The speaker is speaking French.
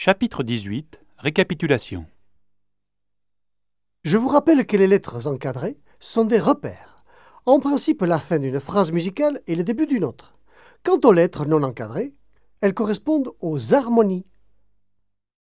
Chapitre 18 Récapitulation Je vous rappelle que les lettres encadrées sont des repères. En principe, la fin d'une phrase musicale est le début d'une autre. Quant aux lettres non encadrées, elles correspondent aux harmonies.